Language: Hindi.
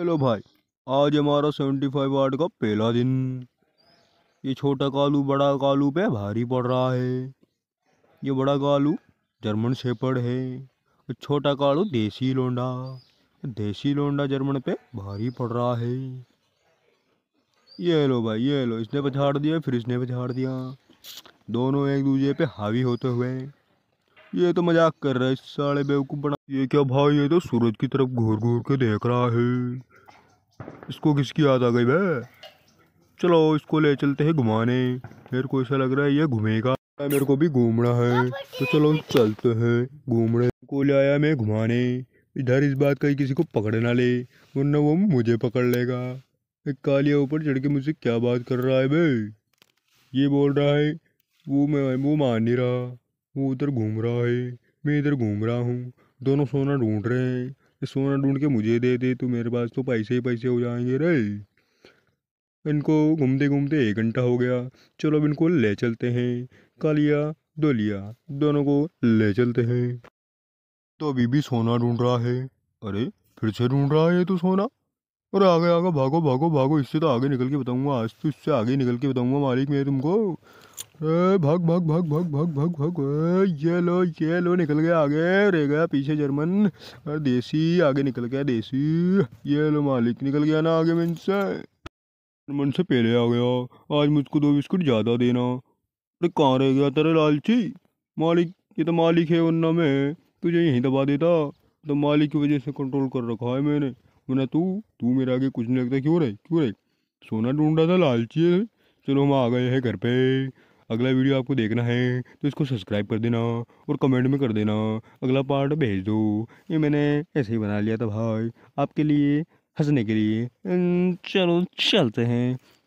हेलो भाई आज हमारा सेवेंटी फाइव वार्ड का पहला दिन ये छोटा कालू बड़ा कालू पे भारी पड़ रहा है ये बड़ा कालू जर्मन शेपर्ड है और छोटा कालू देसी लोंडा देसी लोंडा जर्मन पे भारी पड़ रहा है ये लो भाई ये लो इसने पछाड़ दिया फिर इसने पछाड़ दिया दोनों एक दूसरे पे हावी होते हुए ये तो मजाक कर रहा है साले बेवकूफ़ बना ये क्या भाई ये तो सूरज की तरफ घूर घूर के देख रहा है इसको किसकी याद आ गई बे चलो इसको ले चलते हैं घुमाने मेरे को ऐसा लग रहा है ये घूमेगा मेरे को भी घूमना है तो चलो चलते हैं घूमने को ले आया मैं घुमाने इधर इस बात का किसी को पकड़ ना ले वरना वो मुझे पकड़ लेगा एक कालिया ऊपर चढ़ के मुझसे क्या बात कर रहा है भाई ये बोल रहा है वो मैं वो मान नहीं रहा वो उधर घूम रहा है मैं इधर घूम रहा हूँ दोनों सोना ढूंढ रहे हैं सोना ढूंढ के मुझे दे दे तो मेरे पास तो पैसे ही पैसे हो जाएंगे रे इनको घूमते घूमते एक घंटा हो गया चलो अब इनको ले चलते हैं कालिया दोलिया दोनों को ले चलते हैं तो अभी भी सोना ढूंढ रहा है अरे फिर से ढूंढ रहा है ये तो सोना और आगे आगे भागो भागो भागो इससे तो आगे निकल के बताऊंगा आज तो इससे आगे निकल के बताऊंगा मालिक मैं तुमको ए, भाग भाग भाग भाग भाग भाग भाग ये लो ये लो निकल गया आगे रह गया पीछे जर्मन और देसी आगे निकल गया देसी ये लो मालिक निकल गया ना आगे मन से जर्मन से पहले आ गया आज मुझको दो बिस्कुट ज़्यादा देना अरे कहाँ रह गया तेरे लालची मालिक ये तो मालिक है वरना मैं तुझे यहीं दबा देता तो मालिक की वजह से कंट्रोल कर रखा है मैंने ना तू तू मेरे आगे कुछ नहीं लगता क्यों रे क्यों रे सोना ढूंढ रहा था लालची चलो हम आ गए हैं घर पे अगला वीडियो आपको देखना है तो इसको सब्सक्राइब कर देना और कमेंट में कर देना अगला पार्ट भेज दो ये मैंने ऐसे ही बना लिया था भाई आपके लिए हंसने के लिए चलो चलते हैं